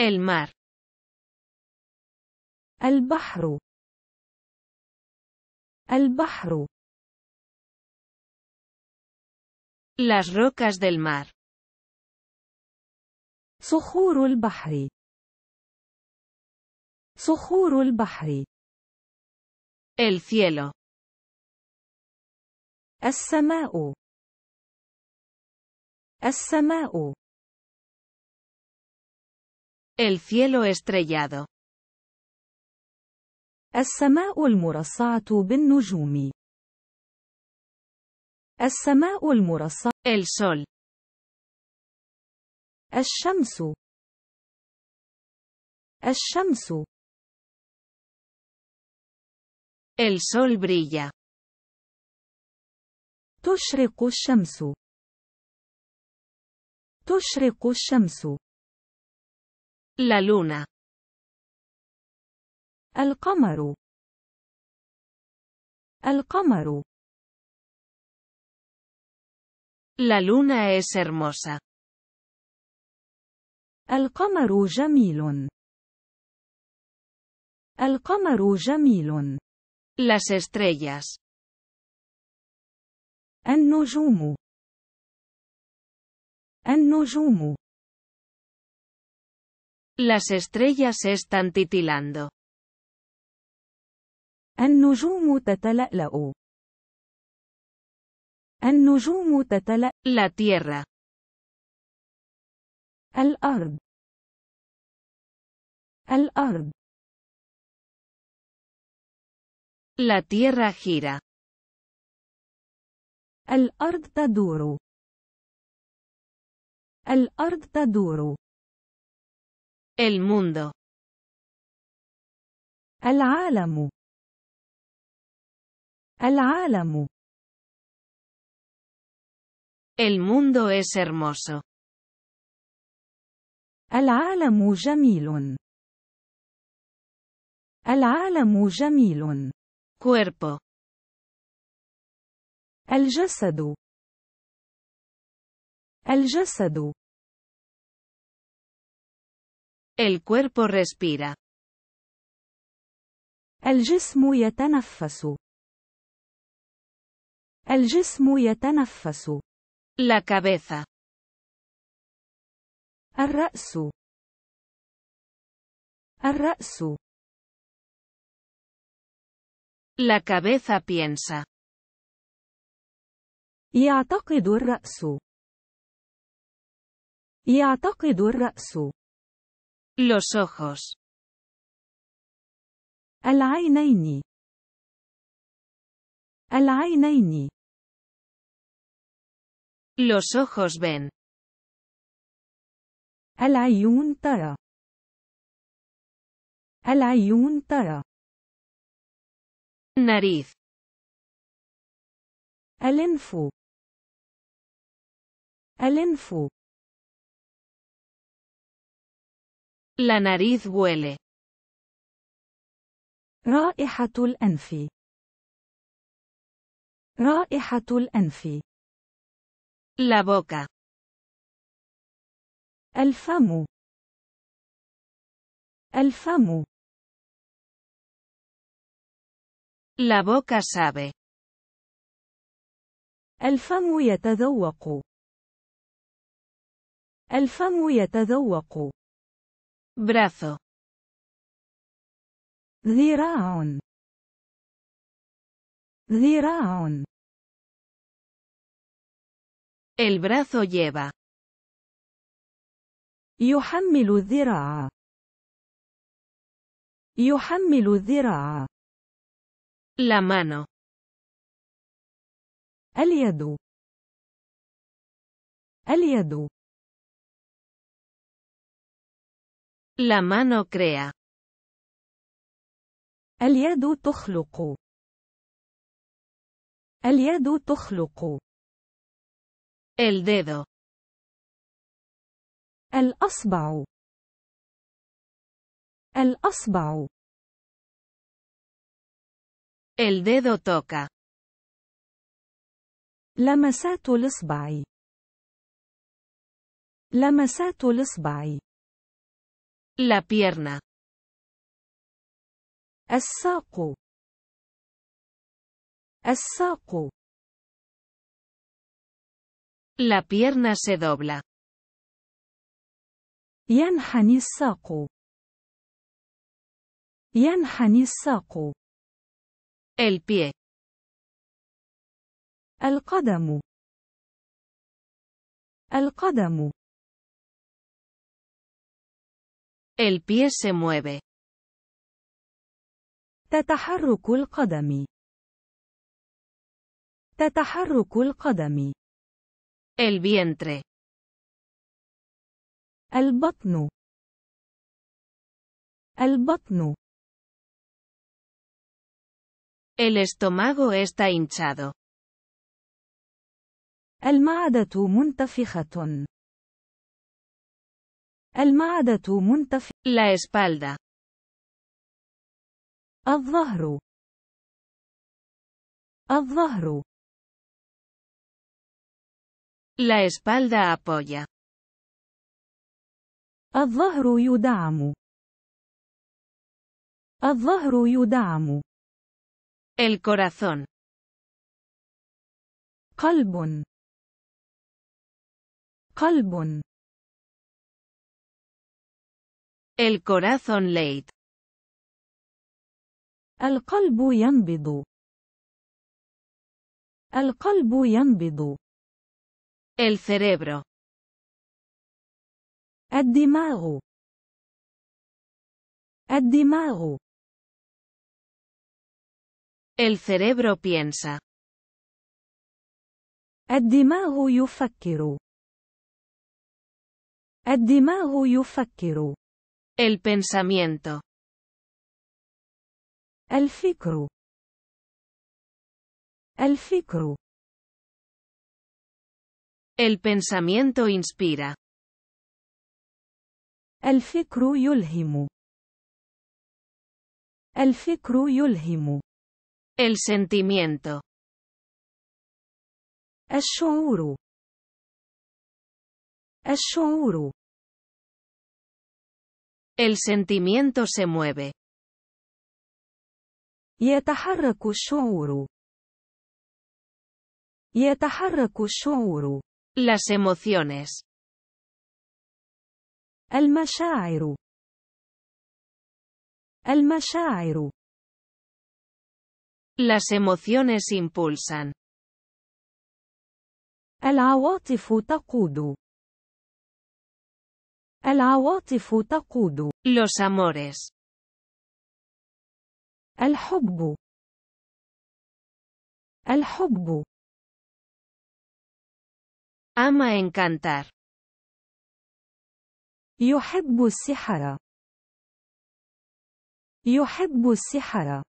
المار البحر البحر Las rocas del mar. صخور البحر. صخور البحر. El cielo. السماء. السماء. El cielo estrellado. السماء المرصعة بالنجوم. السماء المرصعة. El sol. الشمس. الشمس. El sol brilla. تشرق الشمس. تشرق الشمس. La luna. القمر. القمر. La luna es hermosa. القمر جميل. القمر جميل. Las estrellas. النجوم. النجوم. Las estrellas están titilando. النجوم تتلألأ. النجوم تتلأ. La tierra. الأرض. الأرض. La tierra gira. الأرض تدور. الأرض تدور. El mundo. العالم. العالم. El mundo es hermoso. العالم جميل. العالم جميل. Cuerpo. الجسد. الجسد. El cuerpo respira. El muy yatanaffasu. El muy etanaffasu. La cabeza. Arrasu. Arrasu. La cabeza piensa. y ataque dura su. Los ojos. العينين. العينين. Los ojos ven. العيون ترى. العيون ترى. Nariz. الأنف. الأنف. La nariz huele. رائحة الأنف. رائحة الأنف. La boca. الفم. الفم. La boca sabe. الفم يتذوق. الفم يتذوق. brazo ذراع ذراع El brazo lleva يحمل الذراع يحمل الذراع La mano اليد اليد La mano crea. اليد تخلق. اليد تخلق. El dedo. الأصبع. الأصبع. El dedo toca. لمسات الإصبع. لمسات الإصبع. La pierna. الساق. الساق. La pierna se dobla. ينحني الساق. ينحني الساق. El pie. القدم. القدم. El pie se mueve, Taharrukulkhodami Taharrukulkhodami el vientre el botnu el bot el estómago está hinchado, el maadaú munta fijatón. المعدة منتف لا اسبالدا الظهر الظهر لا اسبالدا ابويا الظهر يدعم الظهر يدعم El corazón. قلب قلب El corazón late. القلب ينبض. القلب ينبض. El cerebro. الدماغ. الدماغ. El cerebro piensa. الدماغ يفكر. الدماغ يفكر. El pensamiento. El fikru. El fikru. El pensamiento inspira. El fikru yulhimu. El fikru yulhimu. El sentimiento. El shuuru. El sentimiento se mueve. يتحرك الشعور. يتحرك الشعور. Las emociones. El المشاعر. Las emociones impulsan. العواطف تقود. العواطف تقود. Los amores. الحب. الحب. Ama encantar. يحب السحر. يحب السحر.